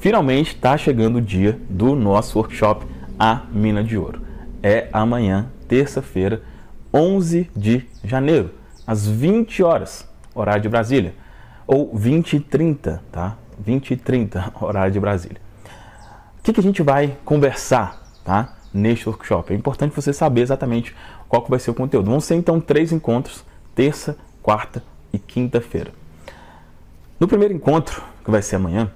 Finalmente está chegando o dia do nosso workshop A Mina de Ouro. É amanhã, terça-feira, 11 de janeiro, às 20 horas, horário de Brasília. Ou 20 e 30, tá? 20 e 30, horário de Brasília. O que, que a gente vai conversar, tá? Neste workshop. É importante você saber exatamente qual que vai ser o conteúdo. Vão ser então três encontros, terça, quarta e quinta-feira. No primeiro encontro, que vai ser amanhã,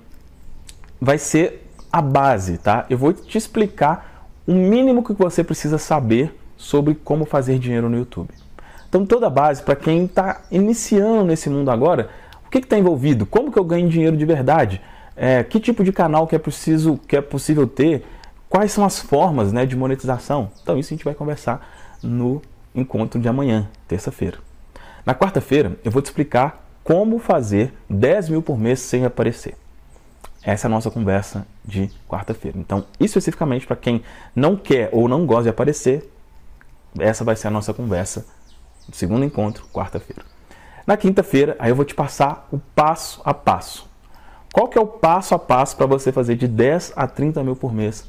vai ser a base, tá? Eu vou te explicar o mínimo que você precisa saber sobre como fazer dinheiro no YouTube. Então, toda a base, para quem está iniciando nesse mundo agora, o que está envolvido? Como que eu ganho dinheiro de verdade? É, que tipo de canal que é preciso, que é possível ter? Quais são as formas né, de monetização? Então, isso a gente vai conversar no encontro de amanhã, terça-feira. Na quarta-feira, eu vou te explicar como fazer 10 mil por mês sem aparecer. Essa é a nossa conversa de quarta-feira. Então, especificamente para quem não quer ou não gosta de aparecer, essa vai ser a nossa conversa do segundo encontro, quarta-feira. Na quinta-feira, aí eu vou te passar o passo a passo. Qual que é o passo a passo para você fazer de 10 a 30 mil por mês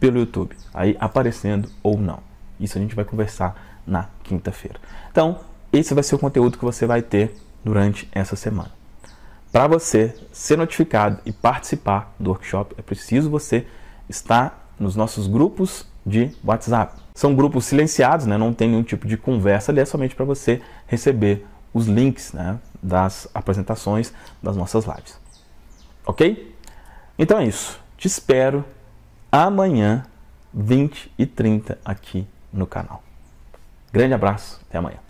pelo YouTube? Aí aparecendo ou não. Isso a gente vai conversar na quinta-feira. Então, esse vai ser o conteúdo que você vai ter durante essa semana. Para você ser notificado e participar do workshop, é preciso você estar nos nossos grupos de WhatsApp. São grupos silenciados, né? não tem nenhum tipo de conversa ali, é somente para você receber os links né? das apresentações das nossas lives. Ok? Então é isso. Te espero amanhã, 20 e 30 aqui no canal. Grande abraço, até amanhã.